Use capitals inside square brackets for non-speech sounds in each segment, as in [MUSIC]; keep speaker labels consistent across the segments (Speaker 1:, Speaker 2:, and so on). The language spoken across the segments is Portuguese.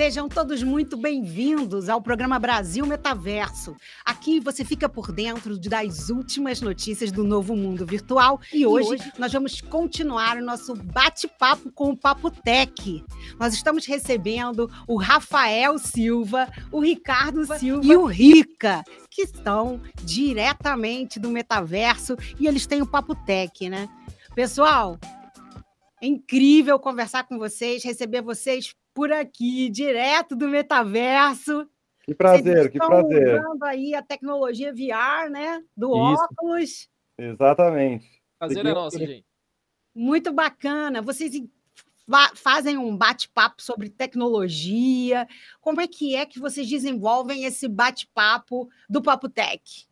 Speaker 1: Sejam todos muito bem-vindos ao programa Brasil Metaverso. Aqui você fica por dentro das últimas notícias do novo mundo virtual e hoje, hoje... nós vamos continuar o nosso bate-papo com o Papo Tech. Nós estamos recebendo o Rafael Silva, o Ricardo Silva e o Rica, que estão diretamente do metaverso e eles têm o Papo Tech, né? Pessoal, é incrível conversar com vocês, receber vocês por aqui, direto do metaverso.
Speaker 2: Que prazer, que prazer. Usando
Speaker 1: aí a tecnologia VR, né? Do Isso. óculos.
Speaker 2: Exatamente. Prazer é nosso, gente.
Speaker 1: Muito bacana. Vocês fazem um bate-papo sobre tecnologia. Como é que é que vocês desenvolvem esse bate-papo do Papo Tech?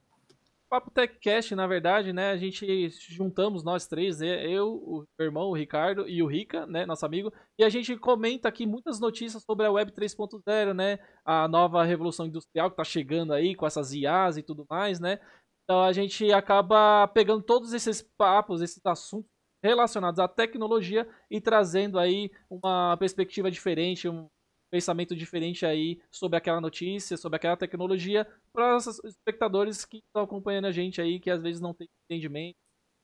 Speaker 3: Papo TechCast, na verdade, né? A gente juntamos nós três, é, eu, o meu irmão, o Ricardo e o Rica, né? Nosso amigo. E a gente comenta aqui muitas notícias sobre a Web 3.0, né? A nova revolução industrial que está chegando aí com essas IAs e tudo mais, né? Então a gente acaba pegando todos esses papos, esses assuntos relacionados à tecnologia e trazendo aí uma perspectiva diferente, um pensamento diferente aí sobre aquela notícia, sobre aquela tecnologia, para os espectadores que estão acompanhando a gente aí, que às vezes não tem entendimento,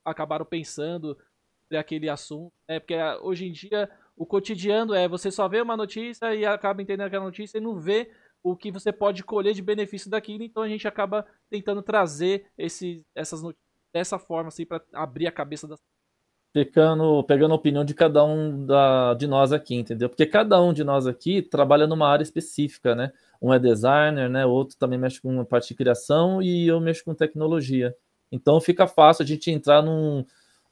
Speaker 3: acabaram pensando sobre aquele assunto, né? Porque ah, hoje em dia o cotidiano é você só vê uma notícia e acaba entendendo aquela notícia e não vê o que você pode colher de benefício daquilo, então a gente acaba tentando trazer esses essas notícias dessa forma assim para abrir a cabeça das ficando, pegando a opinião de cada um da, de nós aqui, entendeu? Porque cada um de nós aqui trabalha numa área específica, né? Um é designer, né? Outro também mexe com a parte de criação e eu mexo com tecnologia. Então fica fácil a gente entrar num,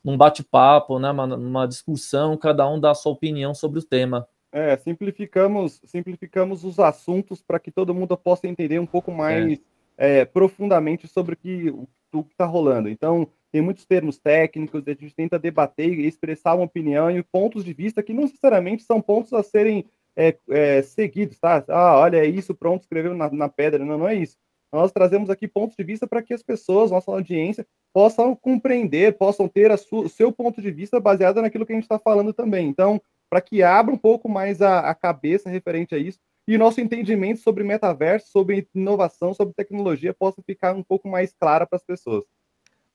Speaker 3: num bate-papo, né? Uma, uma, discussão, cada um dá a sua opinião sobre o tema.
Speaker 2: É, simplificamos, simplificamos os assuntos para que todo mundo possa entender um pouco é. mais é. É, profundamente sobre o que está rolando. Então, tem muitos termos técnicos, a gente tenta debater e expressar uma opinião e pontos de vista que não necessariamente são pontos a serem é, é, seguidos, tá? Ah, olha, é isso, pronto, escreveu na, na pedra. Não, não é isso. Nós trazemos aqui pontos de vista para que as pessoas, nossa audiência, possam compreender, possam ter sua, o seu ponto de vista baseado naquilo que a gente está falando também. Então, para que abra um pouco mais a, a cabeça referente a isso e nosso entendimento sobre metaverso, sobre inovação, sobre tecnologia possa ficar um pouco mais clara para as pessoas.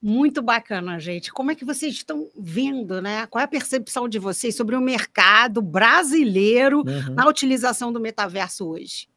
Speaker 1: Muito bacana, gente. Como é que vocês estão vendo, né? Qual é a percepção de vocês sobre o mercado brasileiro uhum. na utilização do metaverso hoje?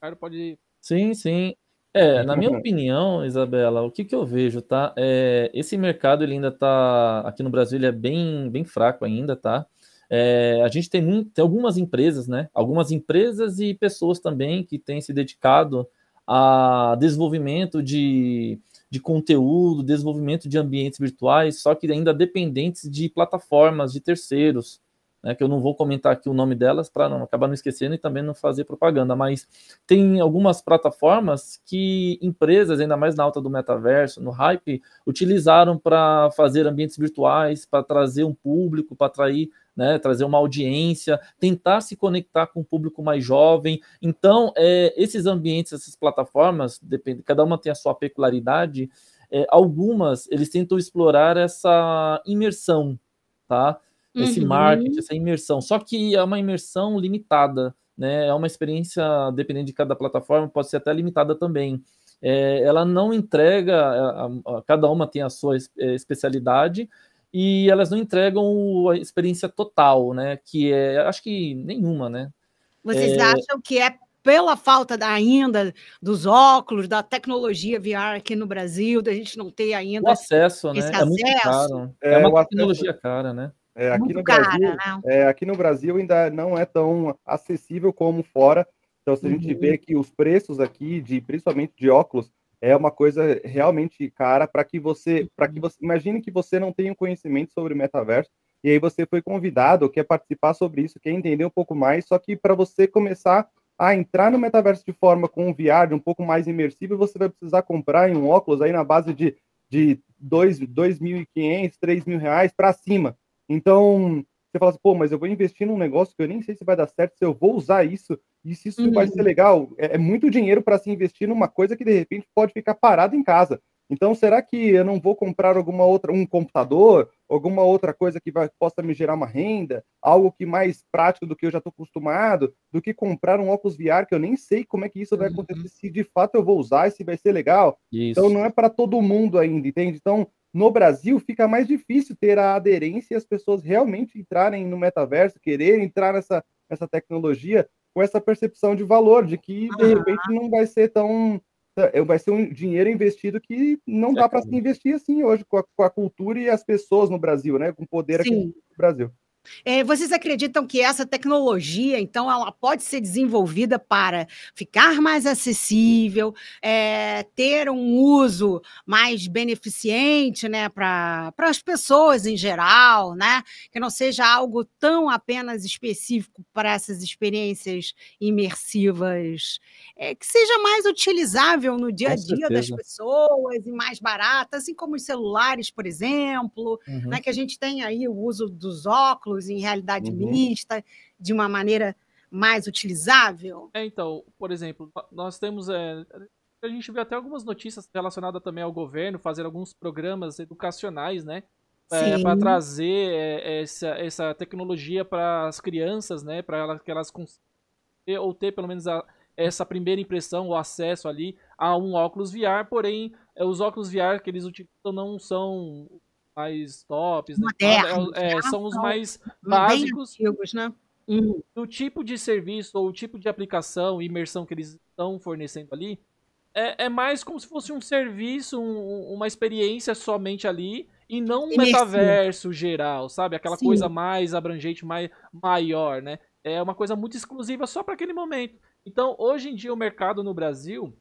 Speaker 1: Cara, pode ir.
Speaker 3: Sim, sim. É, na minha opinião, Isabela, o que, que eu vejo, tá? É, esse mercado ele ainda tá aqui no Brasil ele é bem, bem fraco ainda, tá? É, a gente tem, tem algumas empresas, né? Algumas empresas e pessoas também que têm se dedicado a desenvolvimento de de conteúdo, desenvolvimento de ambientes virtuais, só que ainda dependentes de plataformas de terceiros, né, que eu não vou comentar aqui o nome delas para não acabar não esquecendo e também não fazer propaganda, mas tem algumas plataformas que empresas, ainda mais na alta do metaverso, no hype, utilizaram para fazer ambientes virtuais, para trazer um público, para atrair né, trazer uma audiência, tentar se conectar com um público mais jovem. Então, é, esses ambientes, essas plataformas, depende, cada uma tem a sua peculiaridade. É, algumas eles tentam explorar essa imersão, tá?
Speaker 4: Esse uhum. marketing,
Speaker 3: essa imersão. Só que é uma imersão limitada, né? É uma experiência, dependendo de cada plataforma, pode ser até limitada também. É, ela não entrega, a, a, a, cada uma tem a sua é, especialidade, e elas não entregam a experiência total, né? Que é, acho que nenhuma, né? Vocês é... acham
Speaker 1: que é pela falta da, ainda dos óculos, da tecnologia VR aqui no Brasil, da gente não ter ainda o acesso, né? esse né? Acesso. É muito
Speaker 3: caro. É, é uma tecnologia
Speaker 2: acesso... cara, né? É, é, aqui muito no cara, Brasil, né? é, aqui no Brasil ainda não é tão acessível como fora. Então, se a uhum. gente uhum. vê que os preços aqui, de principalmente de óculos, é uma coisa realmente cara para que você, para que uhum. você, imagine que você não tenha um conhecimento sobre o metaverso e aí você foi convidado, quer participar sobre isso, quer entender um pouco mais, só que para você começar a entrar no metaverso de forma com um VR um pouco mais imersivo, você vai precisar comprar um óculos aí na base de de 2.500, 3.000 reais para cima. Então, você fala assim, pô, mas eu vou investir num negócio que eu nem sei se vai dar certo, se eu vou usar isso e se isso uhum. vai ser legal, é, é muito dinheiro para se investir numa coisa que de repente pode ficar parado em casa. Então, será que eu não vou comprar alguma outra, um computador, alguma outra coisa que vai, possa me gerar uma renda, algo que mais prático do que eu já estou acostumado, do que comprar um óculos VR que eu nem sei como é que isso vai uhum. acontecer, uhum. se de fato eu vou usar e se vai ser legal. Então, isso. Então, não é para todo mundo ainda, entende? Então, no Brasil fica mais difícil ter a aderência e as pessoas realmente entrarem no metaverso, querer entrar nessa, nessa tecnologia, com essa percepção de valor, de que de repente não vai ser tão. Eh, vai ser um dinheiro investido que não dá para se investir assim hoje com a, com a, cultura e as pessoas no Brasil, né? Com o poder Sim. aqui no Brasil.
Speaker 1: É, vocês acreditam que essa tecnologia, então, ela pode ser desenvolvida para ficar mais acessível, é, ter um uso mais beneficente né, para as pessoas em geral, né, que não seja algo tão apenas específico para essas experiências imersivas, é, que seja mais utilizável no dia a dia das pessoas e mais barata, assim como os celulares, por exemplo, uhum. né, que a gente tem aí o uso dos óculos óculos em realidade uhum. mista, de uma maneira mais utilizável?
Speaker 3: É, então, por exemplo, nós temos. É, a gente viu até algumas notícias relacionadas também ao governo, fazer alguns programas educacionais, né? É, para trazer é, é, essa, essa tecnologia para as crianças, né? Para que elas consigam ter, ou ter pelo menos a, essa primeira impressão, o acesso ali a um óculos VR, porém é, os óculos VR que eles utilizam não são mais tops, né, Modernos, né? é, é são os mais básicos antigos, né? Uhum. do tipo de serviço ou o tipo de aplicação e imersão que eles estão fornecendo ali. É, é mais como se fosse um serviço, um, uma experiência somente ali e não um metaverso geral, sabe? Aquela Sim. coisa mais abrangente, mais maior, né? É uma coisa muito exclusiva só para aquele momento. Então, hoje em dia, o mercado no Brasil,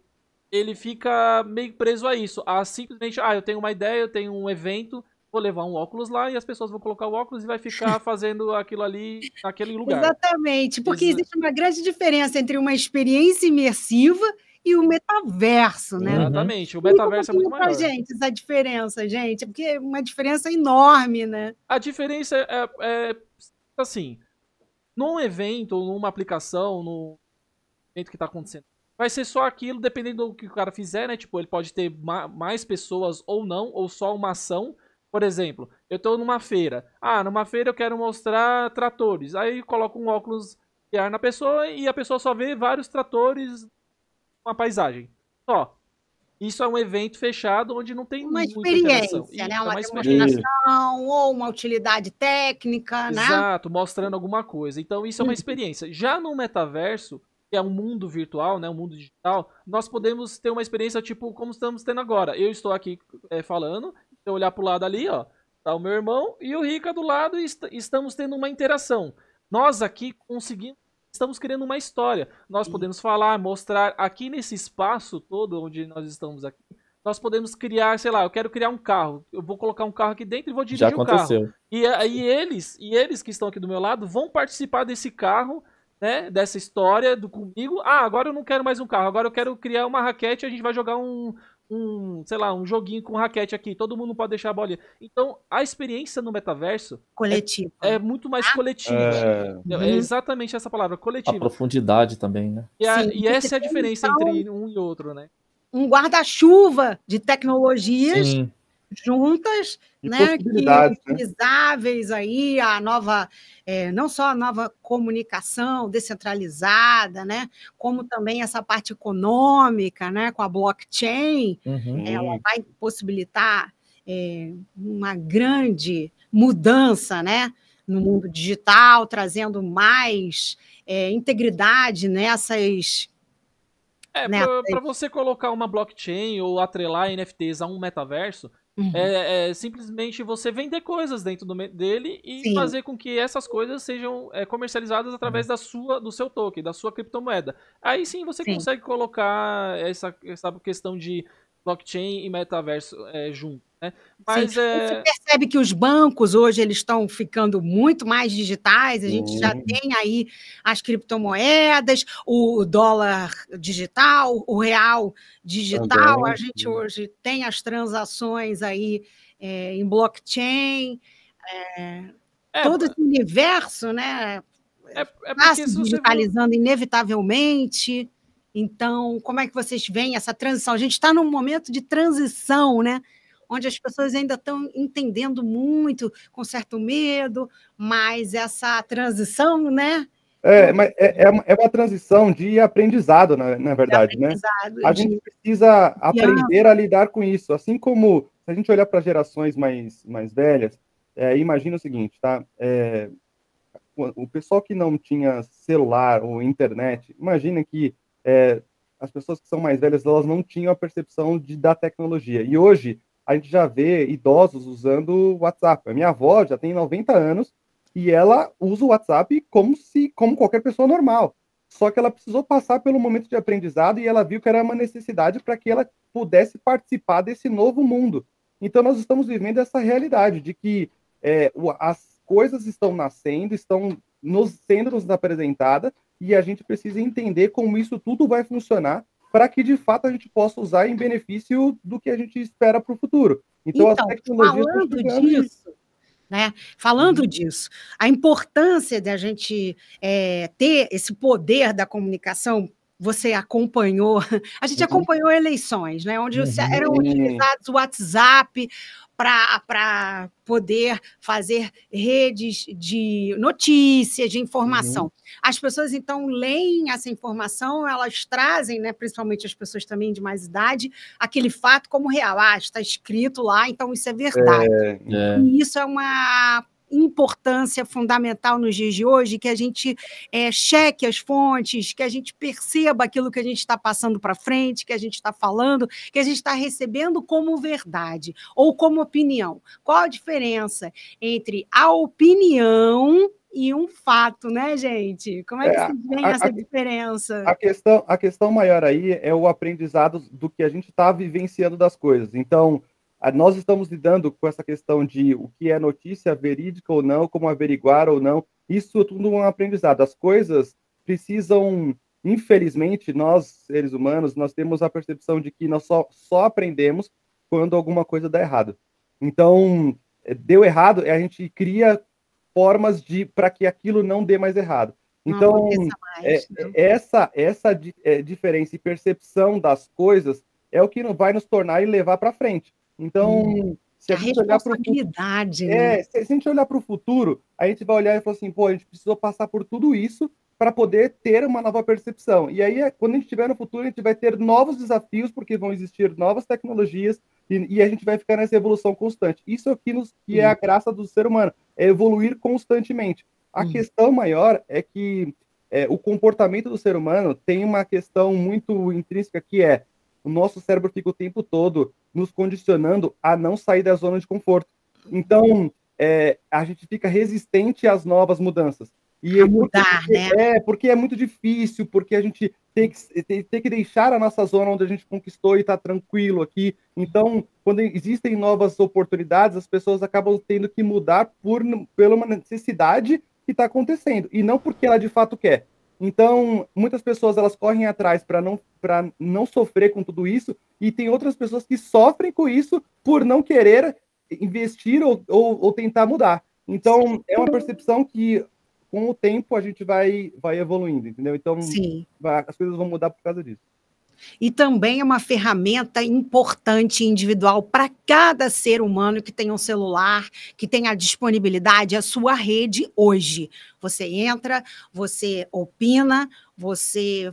Speaker 3: ele fica meio preso a isso. A simplesmente, ah, eu tenho uma ideia, eu tenho um evento, vou levar um óculos lá e as pessoas vão colocar o óculos e vai ficar [LAUGHS] fazendo aquilo ali naquele lugar.
Speaker 1: Exatamente, porque existe uma grande diferença entre uma experiência imersiva e o metaverso, né? Uhum. Exatamente, o metaverso é muito maior. gente essa diferença, gente, porque é uma diferença enorme, né? A
Speaker 3: diferença é, é, é assim, num evento, numa aplicação, no evento que está acontecendo vai ser só aquilo, dependendo do que o cara fizer, né? Tipo, ele pode ter ma mais pessoas ou não, ou só uma ação. Por exemplo, eu estou numa feira. Ah, numa feira eu quero mostrar tratores. Aí coloco um óculos de ar na pessoa e a pessoa só vê vários tratores uma paisagem. Só. Isso é um evento fechado onde não tem uma experiência, né? Uma, é
Speaker 1: uma ou uma utilidade técnica, né? Exato,
Speaker 3: mostrando alguma coisa. Então isso é uma experiência. Já no metaverso, que é um mundo virtual, né, um mundo digital, nós podemos ter uma experiência tipo como estamos tendo agora. Eu estou aqui é, falando eu olhar para o lado ali, ó, tá o meu irmão e o Rica do lado e est estamos tendo uma interação. Nós aqui conseguimos, estamos criando uma história. Nós Sim. podemos falar, mostrar aqui nesse espaço todo onde nós estamos aqui. Nós podemos criar, sei lá, eu quero criar um carro. Eu vou colocar um carro aqui dentro e vou dirigir Já aconteceu. o carro. E aí eles, e eles que estão aqui do meu lado vão participar desse carro né, dessa história do comigo. Ah, agora eu não quero mais um carro, agora eu quero criar uma raquete e a gente vai jogar um, um, sei lá, um joguinho com raquete aqui, todo mundo pode deixar a bolinha. Então, a experiência no metaverso coletivo. É, é muito mais ah. coletiva. É... é... Uhum. exatamente essa palavra, coletiva. A profundidade também, né? E, a, Sim, e essa é a diferença então, entre
Speaker 1: um e outro, né? Um guarda-chuva de tecnologias Sim juntas, né, né, que utilizáveis né? aí a nova, é, não só a nova comunicação descentralizada, né, como também essa parte econômica, né, com a blockchain, uhum. ela vai possibilitar é, uma grande mudança, né, no mundo digital, trazendo mais é, integridade nessas é, né, para
Speaker 3: você colocar uma blockchain ou atrelar NFTs a um metaverso, Uhum. É, é, simplesmente você vender coisas dentro do, dele e Sim. fazer com que essas coisas sejam é, comercializadas através uhum. da sua, do seu token, da sua criptomoeda. Aí sim você sim. consegue colocar essa, essa questão de blockchain e metaverso é, junto. Né? Mas, é... Você eh,
Speaker 1: percebe que os bancos hoje eles estão ficando muito mais digitais, a gente uhum. já tem aí as criptomoedas, o dólar digital, o real digital, Também. a gente hoje tem as transações aí é, em blockchain, eh, é, todo esse universo, né? É, é está se digitalizando inevitavelmente. Então, como é que vocês veem essa transição? A gente está num momento de transição, né? onde as pessoas ainda estão entendendo muito, com certo medo, mas essa transição, né?
Speaker 2: É, mas é, é, uma, é transição de aprendizado, na, na verdade, né? A gente precisa aprender a lidar com isso. Assim como, se a gente olhar para gerações mais, mais velhas, é, imagina o seguinte, tá? É, o, o pessoal que não tinha celular ou internet, imagina que é, as pessoas que são mais velhas, elas não tinham a percepção de, da tecnologia. E hoje, a gente já vê idosos usando o WhatsApp. A minha avó já tem 90 anos e ela usa o WhatsApp como se como qualquer pessoa normal. Só que ela precisou passar pelo momento de aprendizado e ela viu que era uma necessidade para que ela pudesse participar desse novo mundo. Então nós estamos vivendo essa realidade de que é, as coisas estão nascendo, estão nos sendo nos apresentadas e a gente precisa entender como isso tudo vai funcionar para que de fato a gente possa usar em benefício do que a gente espera para o futuro. Então, então as tecnologias falando disso, né?
Speaker 1: Falando disso, a importância de a gente é, ter esse poder da comunicação você acompanhou, [LAUGHS] a gente uhum. acompanhou eleições, né, onde uhum. eram utilizados o WhatsApp para poder fazer redes de notícias, de informação. Uhum. As pessoas, então, leem essa informação, elas trazem, né, principalmente as pessoas também de mais idade, aquele fato como real. Ah, está escrito lá, então isso é verdade. É, é. E isso é uma importância fundamental nos dias de hoje, que a gente é, cheque as fontes, que a gente perceba aquilo que a gente está passando para frente, que a gente está falando, que a gente está recebendo como verdade ou como opinião. Qual a diferença entre a
Speaker 2: opinião
Speaker 1: e um fato, né, gente? Como é que é, se vê essa a, diferença? A
Speaker 2: questão, a questão maior aí é o aprendizado do que a gente está vivenciando das coisas. Então, ah, nós estamos lidando com essa questão de o que é notícia verídica ou não, como averiguar ou não. Isso é tudo um aprendizado. As coisas precisam, infelizmente, nós, seres humanos, nós temos a percepção de que nós só, só aprendemos quando alguma coisa dá errado. Então, eh, deu errado, a gente cria formas de para que aquilo não dê mais errado. Então, mais, é, né? é, essa essa é, diferença e percepção das coisas é o que vai nos tornar e levar para frente. Então, se a, a gente olhar para o futuro. É, né? se a gente olhar para o futuro, a gente vai olhar e falar assim, pô, a gente precisou passar por tudo isso para poder ter uma nova percepção. E aí, é, quando a gente estiver no futuro, a gente vai ter novos desafios, porque vão existir novas tecnologias, e, e a gente vai ficar nessa evolução constante. Isso aqui é nos, que é a graça do ser humano, é evoluir constantemente. A hum. questão maior é que é, o comportamento do ser humano tem uma questão muito intrínseca que é o nosso cérebro fica o tempo todo nos condicionando a não sair da zona de conforto. Então, é, a gente fica resistente às novas mudanças. E é mudar, muito, né? É, porque é muito difícil, porque a gente tem que, tem, tem que deixar a nossa zona onde a gente conquistou e está tranquilo aqui. Então, quando existem novas oportunidades, as pessoas acabam tendo que mudar por, por uma necessidade que está acontecendo, e não porque ela de fato quer. Então, muitas pessoas elas correm atrás para não para não sofrer com tudo isso, e tem outras pessoas que sofrem com isso por não querer investir ou, ou, ou tentar mudar. Então, é uma percepção que com o tempo a gente vai vai evoluindo, entendeu? Então, vai, as coisas vão mudar por causa disso
Speaker 1: e também é uma ferramenta importante individual para cada ser humano que tem um celular, que tem a disponibilidade, a sua rede hoje. Você entra, você opina, você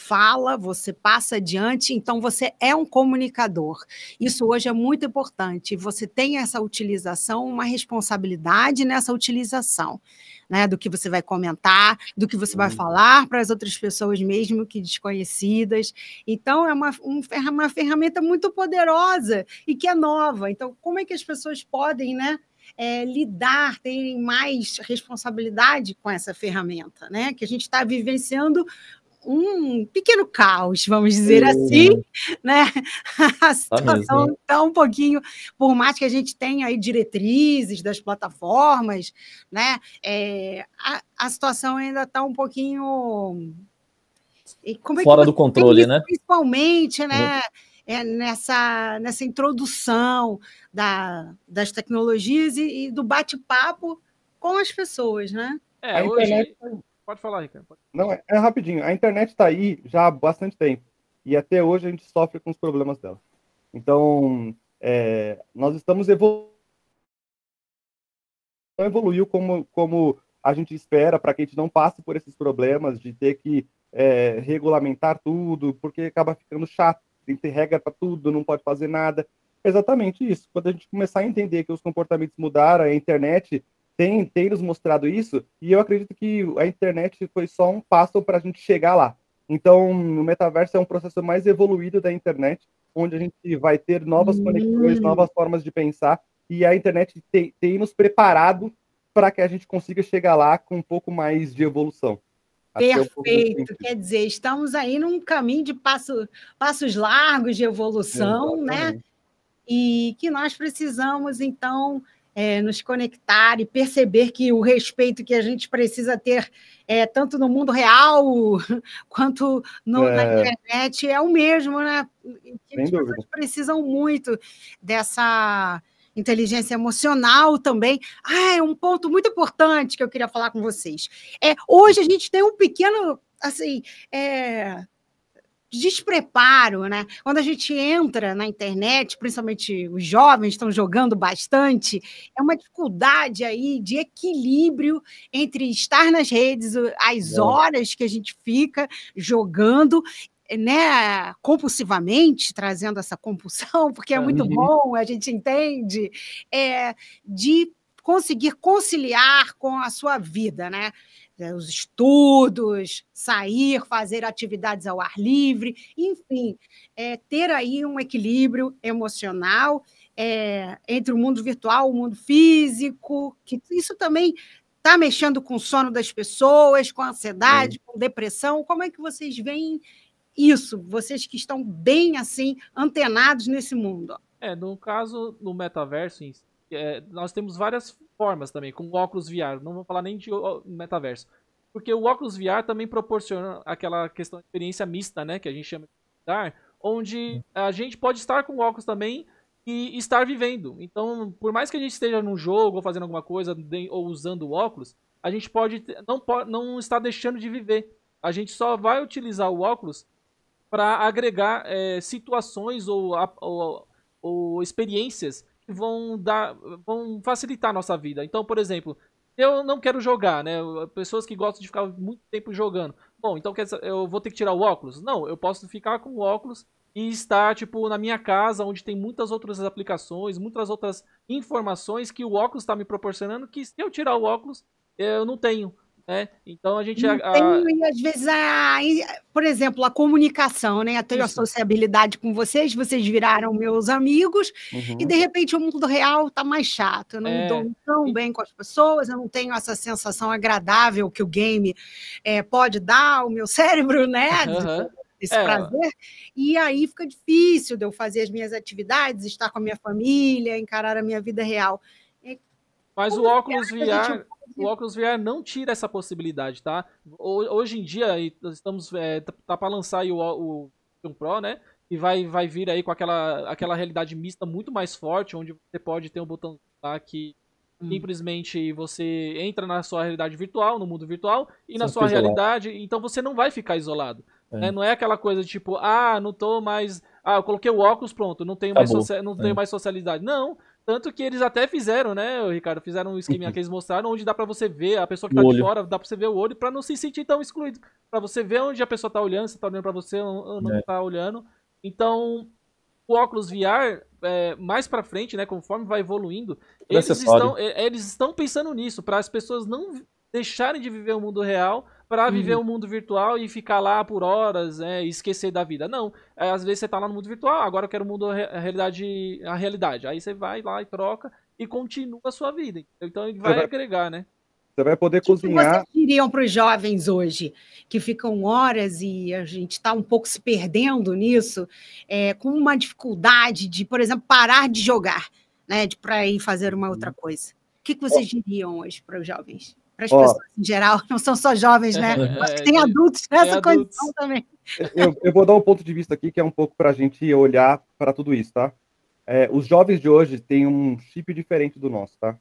Speaker 1: fala, você passa adiante, então você é um comunicador. Isso hoje é muito importante. Você tem essa utilização, uma responsabilidade nessa utilização, né? Do que você vai comentar, do que você vai falar para as outras pessoas, mesmo que desconhecidas. Então, é uma, um, uma ferramenta muito poderosa e que é nova. Então, como é que as pessoas podem, né? É, lidar, terem mais responsabilidade com essa ferramenta, né? Que a gente está vivenciando um pequeno caos, vamos dizer uhum. assim, né? [LAUGHS] A situação está um pouquinho, por mais que a gente tenha aí diretrizes das plataformas, né? É, a, a situação ainda está um pouquinho é Fora do controle, isso, né? Principalmente, né? Uhum. É nessa, nessa introdução da, das tecnologias e, e do bate-papo com as pessoas, né? É, a hoje... Pode falar, Ricardo. Pode...
Speaker 2: Não, é, é rapidinho. A internet está aí já há bastante tempo. E até hoje a gente sofre com os problemas dela. Então, é, nós estamos evoluindo. Não evoluiu como, como a gente espera para que a gente não passe por esses problemas de ter que é, regulamentar tudo, porque acaba ficando chato, tem que ter regra para tudo, não pode fazer nada. Exatamente isso. Quando a gente começar a entender que os comportamentos mudaram, a internet tem, tem nos mostrado isso, e eu acredito que a internet foi só um passo para a gente chegar lá. Então, o metaverso é um processo mais evoluído da internet, onde a gente vai ter novas uhum. conexões, novas formas de pensar, e a internet tem, tem nos preparado para que a gente consiga chegar lá com um pouco mais de evolução. É Perfeito,
Speaker 1: quer dizer, estamos aí num caminho de passo, passos largos de evolução, né? Exatamente. né? E que nós precisamos, então, é, nos conectar e perceber que o respeito que a gente precisa ter, é, tanto no mundo real [LAUGHS] quanto no, é... na internet, é o mesmo, né? Sem As dúvida. precisam muito dessa inteligência emocional também. Ah, é um ponto muito importante que eu queria falar com vocês. É, hoje a gente tem um pequeno, assim, é, despreparo, né? Quando a gente entra na internet, principalmente os jovens estão jogando bastante, é uma dificuldade aí de equilíbrio entre estar nas redes, as horas que a gente fica jogando né, compulsivamente, trazendo essa compulsão, [LAUGHS] porque é muito uhum. bom, a gente entende, é, de conseguir conciliar com a sua vida, né? Né, os estudos, sair, fazer atividades ao ar livre, enfim, é, ter aí um equilíbrio emocional é, entre o mundo virtual, o mundo físico, que isso também está mexendo com o sono das pessoas, com ansiedade, é. com depressão. Como é que vocês veem isso? Vocês que estão bem assim antenados nesse mundo.
Speaker 3: É, no caso do metaverso é, nós temos várias formas também, com óculos VR. Não vou falar nem de metaverso. Porque o óculos VR também proporciona aquela questão de experiência mista, né? Que a gente chama de VR, onde a gente pode estar com óculos também e estar vivendo. Então, por mais que a gente esteja num jogo ou fazendo alguma coisa ou usando óculos, a gente pode não, não está deixando de viver. A gente só vai utilizar o óculos para agregar é, situações ou, ou, ou experiências vão dar, vão facilitar a nossa vida. Então, por exemplo, eu não quero jogar, né? Pessoas que gostam de ficar muito tempo jogando. Bom, então eu vou ter que tirar o óculos? Não, eu posso ficar com o óculos e estar, tipo, na minha casa, onde tem muitas outras aplicações, muitas outras informações que o óculos está me proporcionando, que se eu tirar o óculos, eu não tenho. Né? Então a gente. A, a...
Speaker 1: às vezes, a, por exemplo, a comunicação, né? Eu tenho a sociabilidade com vocês, vocês viraram meus amigos, uhum. e de repente o mundo real está mais chato. Eu não é... dou tão bem com as pessoas, eu não tenho essa sensação agradável que o game é, pode dar ao meu cérebro, né? Uhum. Esse é. prazer, e aí fica difícil de eu fazer as minhas atividades, estar com a minha família, encarar a minha vida real. É, Mas Como o é óculos VR
Speaker 3: o óculos VR não tira essa possibilidade, tá? Hoje em dia, estamos é, tá, tá para lançar o, o Vision Pro, né? E vai, vai vir aí com aquela, aquela realidade mista muito mais forte, onde você pode ter um botão lá que hum. simplesmente você entra na sua realidade virtual, no mundo virtual, e na sua realidade, isolado. então você não vai ficar isolado. É. Né? Não é aquela coisa tipo, ah, não tô mais. Ah, eu coloquei o óculos, pronto, não tenho, mais, socia... não é. tenho mais socialidade. Não, tanto que eles até fizeram, né, Ricardo? Fizeram um esqueminha uhum. que eles mostraram onde dá para você ver a pessoa que tá de fora, dá pra você ver o olho para não se sentir tão excluído. para você ver onde a pessoa tá olhando, se tá olhando pra você ou não é. tá olhando. Então, o óculos VR, é, mais pra frente, né, conforme vai evoluindo, eles estão, é, eles estão pensando nisso, para as pessoas não deixarem de viver o mundo real para viver o uhum. um mundo virtual e ficar lá por horas né, e esquecer da vida. Não. É, às vezes você tá lá no mundo virtual, agora eu quero o mundo, a realidade, a realidade. Aí você vai lá e troca e continua a sua vida. Então ele vai, vai agregar,
Speaker 1: né?
Speaker 2: Você vai poder tipo, cozinhar. O
Speaker 1: que vocês diriam para os jovens hoje, que ficam horas e a gente está um pouco se perdendo nisso, é, com uma dificuldade de, por exemplo, parar de jogar, né, para ir fazer uma outra uhum. coisa? O que, que vocês diriam hoje para os jovens? para as pessoas em geral, [LAUGHS] não são só jovens, né? É, Acho que é, tem adultos nessa condição também.
Speaker 2: Eu, eu, vou dar um ponto de vista aqui que é um pouco para a gente olhar para tudo isso, tá? É, os jovens de hoje têm um chip diferente do nosso, tá?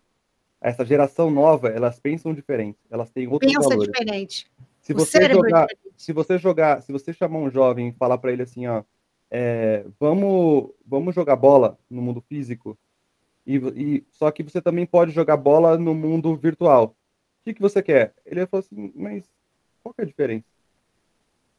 Speaker 2: Essa geração nova, elas pensam diferente, elas têm outro Pensa valores.
Speaker 1: diferente. Se o você é jogar,
Speaker 2: se você jogar, se você chamar um jovem e falar para ele assim, ó, é, vamos, vamos jogar bola no mundo físico. E, e, só que você também pode jogar bola no mundo virtual que, que você quer? Ele falou assim, mas qual que é a diferença?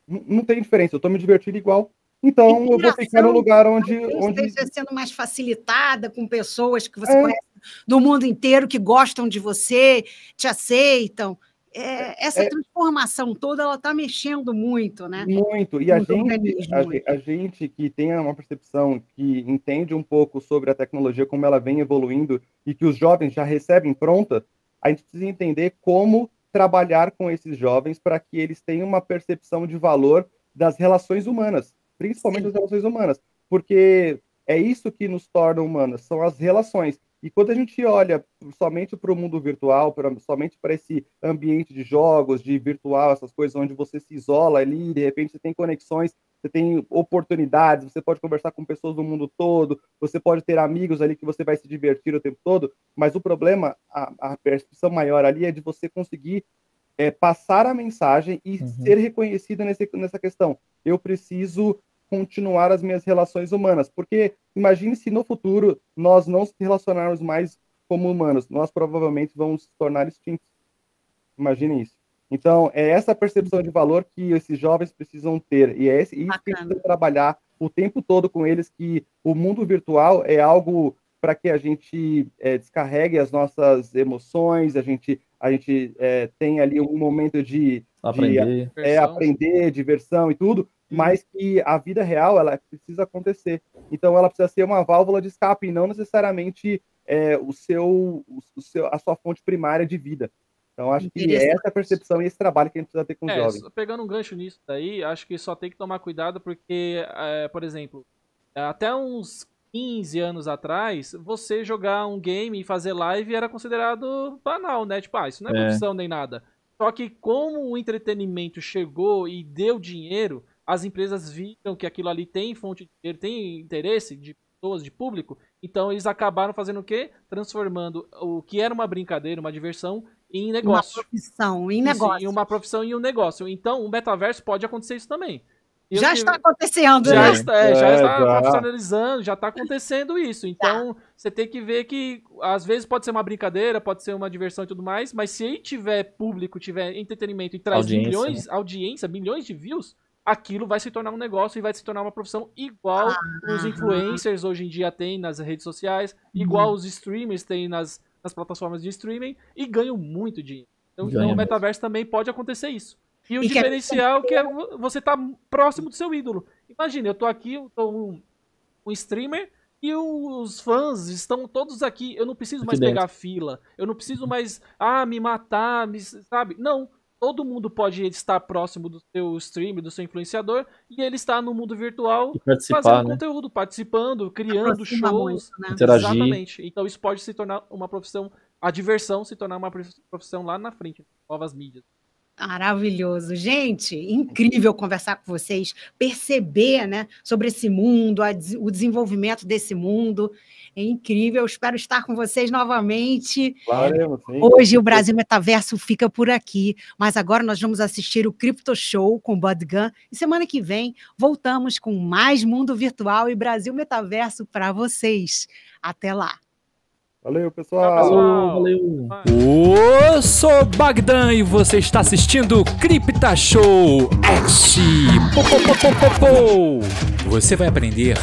Speaker 2: N não tem diferença, eu estou me divertindo igual. Então eu vou ficar no lugar onde. onde... Esteja
Speaker 1: sendo mais facilitada com pessoas que você é. conhece do mundo inteiro, que gostam de você, te aceitam. É, é essa é. transformação toda ela está mexendo muito,
Speaker 2: né? Muito. E a gente, a, a gente que tem uma percepção que entende um pouco sobre a tecnologia, como ela vem evoluindo, e que os jovens já recebem pronta, a gente precisa entender como trabalhar com esses jovens para que eles tenham uma percepção de valor das relações humanas, principalmente Sim. das relações humanas, porque é isso que nos torna humanas, são as relações. E quando a gente olha somente para o mundo virtual, pra, somente para esse ambiente de jogos, de virtual, essas coisas onde você se isola ali, de repente você tem conexões você tem oportunidades, você pode conversar com pessoas do mundo todo, você pode ter amigos ali que você vai se divertir o tempo todo, mas o problema, a, a percepção maior ali é de você conseguir é, passar a mensagem e uhum. ser reconhecido nesse, nessa questão. Eu preciso continuar as minhas relações humanas, porque imagine se no futuro nós não se relacionarmos mais como humanos, nós provavelmente vamos se tornar extintos. Imagine isso. Então, é essa percepção de valor que esses jovens precisam ter, e é esse, isso que precisa trabalhar o tempo todo com eles, que o mundo virtual é algo para que a gente é, descarregue as nossas emoções, a gente, a gente é, tem ali um momento de aprender, de, é, aprender diversão e tudo, mas que a vida real ela precisa acontecer. Então, ela precisa ser uma válvula de escape e não necessariamente é, o seu, o seu, a sua fonte primária de vida. Então acho que é essa percepção e esse trabalho que a gente precisa ter com os é, jovens.
Speaker 3: Pegando um gancho nisso daí, acho que só tem que tomar cuidado porque, é, por exemplo, até uns 15 anos atrás, você jogar um game e fazer live era considerado banal, né? Tipo, ah, isso não é, é. profissão nem nada. Só que como o entretenimento chegou e deu dinheiro, as empresas viram que aquilo ali tem fonte de dinheiro, tem interesse de pessoas, de público, então eles acabaram fazendo o quê? Transformando o que era uma brincadeira, uma diversão, em negócio. Uma
Speaker 1: profissão, em negócio. Isso,
Speaker 3: em uma profissão e um negócio. Então o metaverso pode acontecer isso também.
Speaker 1: Eu já que... está acontecendo, já né? Está, é, já é, está já.
Speaker 3: profissionalizando, já está acontecendo isso. Então, você tem que ver que, às vezes, pode ser uma brincadeira, pode ser uma diversão e tudo mais, mas se aí tiver público, tiver entretenimento e traz audiência, milhões, né? audiência, milhões de views, aquilo vai se tornar um negócio e vai se tornar uma profissão igual ah, os influencers hoje em dia têm nas redes sociais, uhum. igual os streamers têm nas, nas plataformas de streaming e ganham muito dinheiro. Então, no o metaverso também pode acontecer isso. E o e é diferencial que é... que é você estar tá próximo do seu ídolo. Imagina, eu tô aqui, eu tô um, um streamer e os fãs estão todos aqui. Eu não preciso aqui mais dentro. pegar fila. Eu não preciso mais, ah, me matar, me, sabe? Não todo mundo pode estar próximo do seu stream, do seu influenciador, e ele está no mundo virtual fazendo né? conteúdo, participando, criando shows. Muito, né? Interagir. Exatamente. Então isso pode se tornar uma profissão, a diversão se tornar uma profissão lá na frente, novas mídias.
Speaker 1: Maravilhoso. Gente, incrível conversar com vocês, perceber né, sobre esse mundo, a, o desenvolvimento desse mundo. É incrível. Espero estar com vocês novamente. Claro, sim. Hoje o Brasil Metaverso fica por aqui, mas agora nós vamos assistir o Crypto Show com o Gun e semana que vem voltamos com mais mundo virtual e Brasil Metaverso para vocês. Até lá.
Speaker 4: Valeu, pessoal. Falou, valeu. Eu sou Bagdan e você está assistindo Cripta Show X. Você vai aprender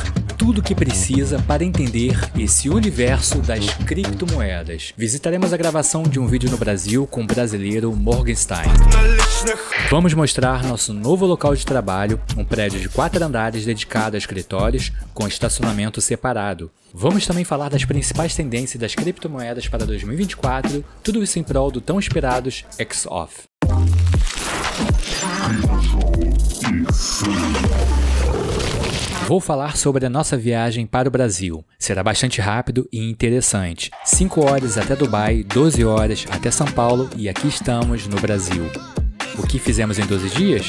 Speaker 4: tudo o que precisa para entender esse universo das criptomoedas. Visitaremos a gravação de um vídeo no Brasil com o brasileiro Morgenstein. Vamos mostrar nosso novo local de trabalho, um prédio de quatro andares dedicado a escritórios com estacionamento separado. Vamos também falar das principais tendências das criptomoedas para 2024, tudo isso em prol do tão esperados X-Off. Vou falar sobre a nossa viagem para o Brasil. Será bastante rápido e interessante. 5 horas até Dubai, 12 horas até São Paulo e aqui estamos no Brasil. O que fizemos em 12 dias?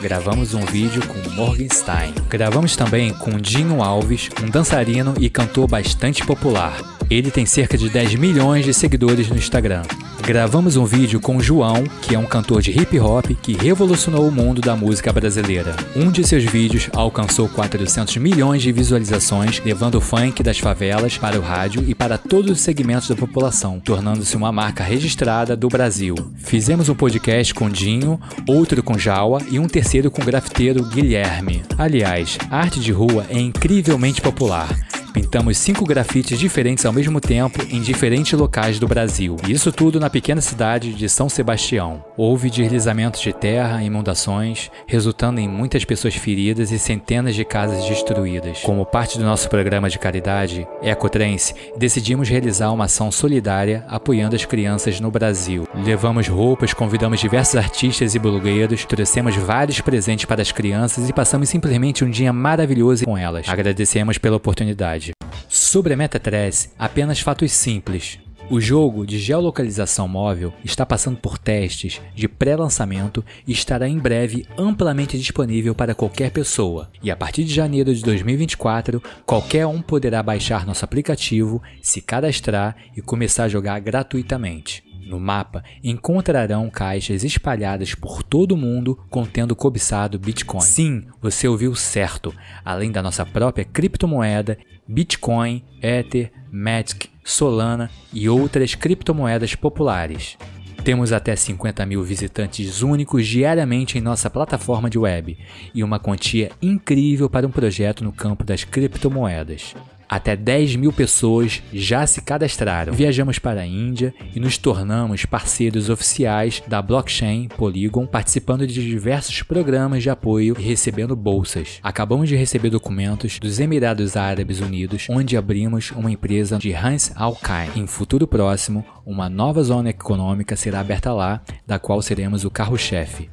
Speaker 4: Gravamos um vídeo com Morgenstein. Gravamos também com Dinho Alves, um dançarino e cantor bastante popular. Ele tem cerca de 10 milhões de seguidores no Instagram. Gravamos um vídeo com João, que é um cantor de hip hop que revolucionou o mundo da música brasileira. Um de seus vídeos alcançou 400 milhões de visualizações, levando o funk das favelas para o rádio e para todos os segmentos da população, tornando-se uma marca registrada do Brasil. Fizemos um podcast com Dinho, outro com Jawa e um terceiro com o grafiteiro Guilherme. Aliás, a arte de rua é incrivelmente popular. Pintamos cinco grafites diferentes ao mesmo tempo em diferentes locais do Brasil. Isso tudo na pequena cidade de São Sebastião. Houve deslizamentos de terra, inundações, resultando em muitas pessoas feridas e centenas de casas destruídas. Como parte do nosso programa de caridade, Ecotrance, decidimos realizar uma ação solidária apoiando as crianças no Brasil. Levamos roupas, convidamos diversos artistas e blogueiros, trouxemos vários presentes para as crianças e passamos simplesmente um dia maravilhoso com elas. Agradecemos pela oportunidade hoje. Sobre a MetaTress, apenas fatos simples. O jogo de geolocalização móvel está passando por testes de pré-lançamento e estará em breve amplamente disponível para qualquer pessoa. E a partir de janeiro de 2024, qualquer um poderá baixar nosso aplicativo, se cadastrar e começar a jogar gratuitamente no mapa, encontrarão caixas espalhadas por todo o mundo contendo cobiçado Bitcoin. Sim, você ouviu certo. Além da nossa própria criptomoeda, Bitcoin, Ether, Matic, Solana e outras criptomoedas populares. Temos até 50 mil visitantes únicos diariamente em nossa plataforma de web e uma quantia incrível para um projeto no campo das criptomoedas. Até 10 mil pessoas já se cadastraram. Viajamos para a Índia e nos tornamos parceiros oficiais da blockchain Polygon, participando de diversos programas de apoio e recebendo bolsas. Acabamos de receber documentos dos Emirados Árabes Unidos, onde abrimos uma empresa de Hans Alkain. Em futuro próximo, uma nova zona econômica será aberta lá, da qual seremos o carro-chefe.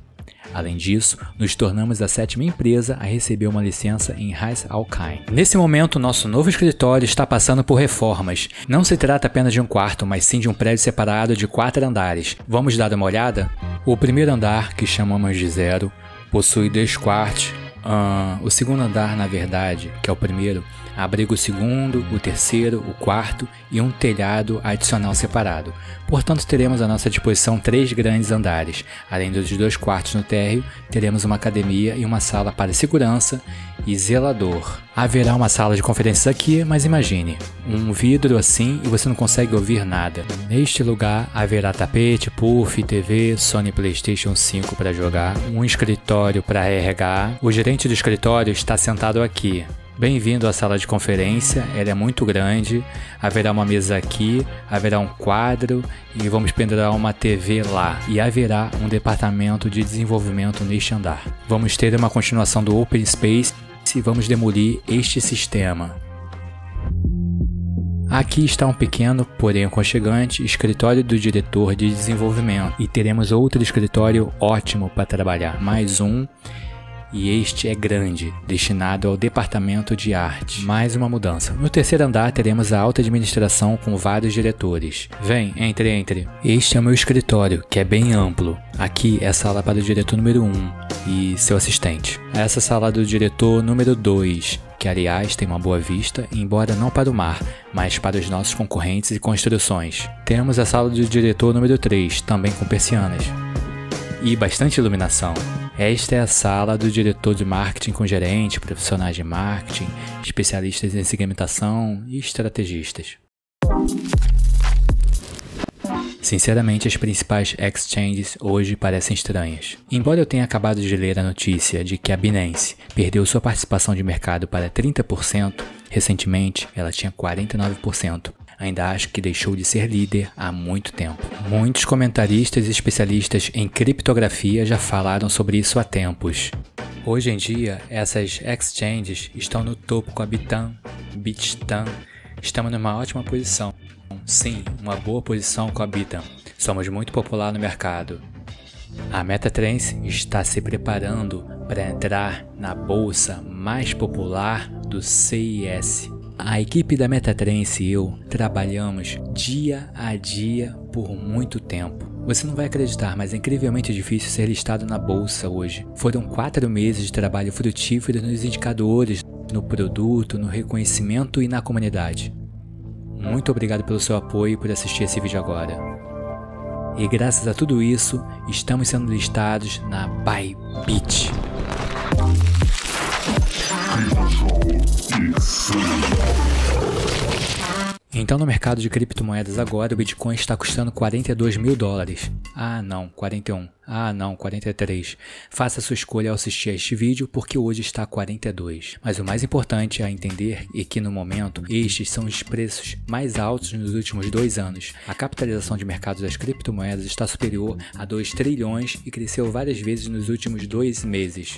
Speaker 4: Além disso, nos tornamos a sétima empresa a receber uma licença em Rais Alkain. Nesse momento, nosso novo escritório está passando por reformas. Não se trata apenas de um quarto, mas sim de um prédio separado de quatro andares. Vamos dar uma olhada? O primeiro andar, que chamamos de zero, possui dois quartos. Uh, o segundo andar, na verdade, que é o primeiro, abrigo segundo, o terceiro, o quarto e um telhado adicional separado. Portanto, teremos à nossa disposição três grandes andares. Além dos dois quartos no térreo, teremos uma academia e uma sala para segurança e zelador. Haverá uma sala de conferências aqui, mas imagine, um vidro assim e você não consegue ouvir nada. Neste lugar haverá tapete, puff, TV, Sony PlayStation 5 para jogar, um escritório para RH. O gerente do escritório está sentado aqui. Bem-vindo à sala de conferência, ela é muito grande. Haverá uma mesa aqui, haverá um quadro e vamos pendurar uma TV lá. E haverá um departamento de desenvolvimento neste andar. Vamos ter uma continuação do Open Space e vamos demolir este sistema. Aqui está um pequeno, porém aconchegante, escritório do diretor de desenvolvimento e teremos outro escritório ótimo para trabalhar. Mais um e este é grande, destinado ao departamento de arte. Mais uma mudança. No terceiro andar teremos a alta administração com vários diretores. Vem, entre, entre. Este é o meu escritório, que é bem amplo. Aqui é a sala para o diretor número 1 e seu assistente. Essa é sala do diretor número 2, que aliás tem uma boa vista, embora não para o mar, mas para os nossos concorrentes e construções. Temos a sala do diretor número 3, também com persianas e bastante iluminação. Esta é a sala do diretor de marketing com gerente, profissionais de marketing, especialistas em segmentação e estrategistas. Sinceramente, as principais exchanges hoje parecem estranhas. Embora eu tenha acabado de ler a notícia de que a Binance perdeu sua participação de mercado para 30%, recentemente ela tinha 49% ainda acho que deixou de ser líder há muito tempo. Muitos comentaristas e especialistas em criptografia já falaram sobre isso há tempos. Hoje em dia, essas exchanges estão no topo com a Bitan, Bitstan. Estamos numa ótima posição. Sim, uma boa posição com a Bitan. Somos muito popular no mercado. A MetaTrends está se preparando para entrar na bolsa mais popular do CIS, a equipe da Metatrense e eu trabalhamos dia a dia por muito tempo. Você não vai acreditar, mas é incrivelmente difícil ser listado na bolsa hoje. Foram quatro meses de trabalho frutífero nos indicadores, no produto, no reconhecimento e na comunidade. Muito obrigado pelo seu apoio e por assistir esse vídeo agora. E graças a tudo isso, estamos sendo listados na Bybit. Então, no mercado de criptomoedas agora, o Bitcoin está custando 42 mil dólares. Ah, não, 41. Ah, não, 43. Faça sua escolha ao assistir a este vídeo, porque hoje está 42. Mas o mais importante a entender é que, no momento, estes são os preços mais altos nos últimos dois anos. A capitalização de mercado das criptomoedas está superior a 2 trilhões e cresceu várias vezes nos últimos dois meses.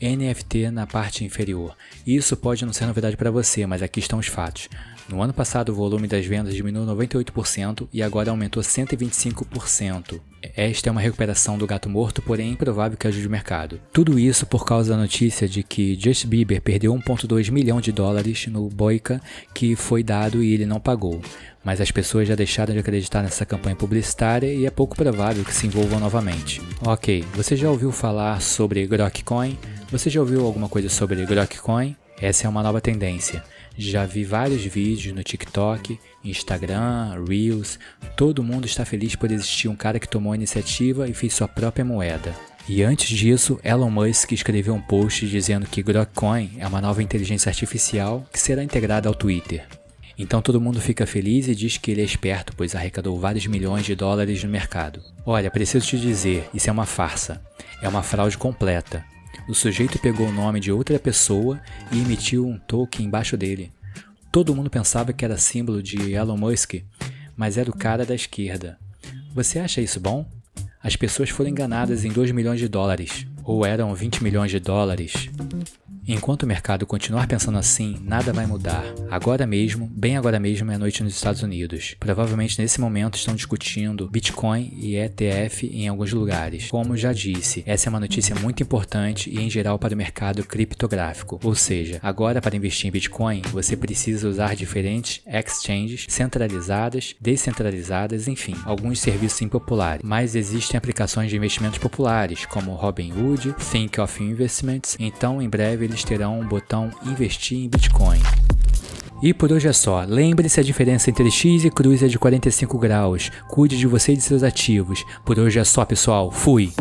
Speaker 4: NFT na parte inferior. Isso pode não ser novidade para você, mas aqui estão os fatos. No ano passado, o volume das vendas diminuiu 98% e agora aumentou 125%. Esta é uma recuperação do gato morto, porém improvável que ajude o mercado. Tudo isso por causa da notícia de que Justin Bieber perdeu 1,2 milhão de dólares no boica que foi dado e ele não pagou. Mas as pessoas já deixaram de acreditar nessa campanha publicitária e é pouco provável que se envolvam novamente. Ok, você já ouviu falar sobre Grokcoin? Você já ouviu alguma coisa sobre Grokcoin? Essa é uma nova tendência. Já vi vários vídeos no TikTok, Instagram, Reels. Todo mundo está feliz por existir um cara que tomou a iniciativa e fez sua própria moeda. E antes disso, Elon Musk escreveu um post dizendo que Grokcoin é uma nova inteligência artificial que será integrada ao Twitter. Então todo mundo fica feliz e diz que ele é esperto, pois arrecadou vários milhões de dólares no mercado. Olha, preciso te dizer, isso é uma farsa. É uma fraude completa. O sujeito pegou o nome de outra pessoa e emitiu um token embaixo dele. Todo mundo pensava que era símbolo de Elon Musk, mas era o cara da esquerda. Você acha isso bom? As pessoas foram enganadas em 2 milhões de dólares, ou eram 20 milhões de dólares. Enquanto o mercado continuar pensando assim, nada vai mudar. Agora mesmo, bem agora mesmo, é noite nos Estados Unidos. Provavelmente nesse momento estão discutindo Bitcoin e ETF em alguns lugares. Como já disse, essa é uma notícia muito importante e em geral para o mercado criptográfico. Ou seja, agora para investir em Bitcoin, você precisa usar diferentes exchanges centralizadas, descentralizadas, enfim, alguns serviços impopulares. Mas existem aplicações de investimentos populares, como Robinhood, Think of Investments, então em breve eles eles terão um botão investir em Bitcoin. E por hoje é só. Lembre-se a diferença entre X e cruz é de 45 graus. Cuide de você e de seus ativos. Por hoje é só, pessoal. Fui!